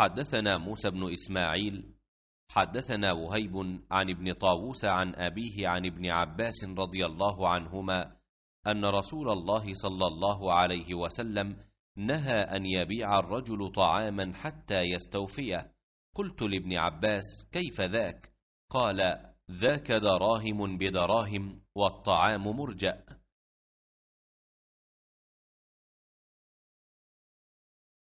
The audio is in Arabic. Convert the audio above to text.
حدثنا موسى بن إسماعيل حدثنا وهيب عن ابن طاووس عن أبيه عن ابن عباس رضي الله عنهما أن رسول الله صلى الله عليه وسلم نهى أن يبيع الرجل طعاما حتى يستوفيه قلت لابن عباس كيف ذاك؟ قال ذاك دراهم بدراهم والطعام مرجأ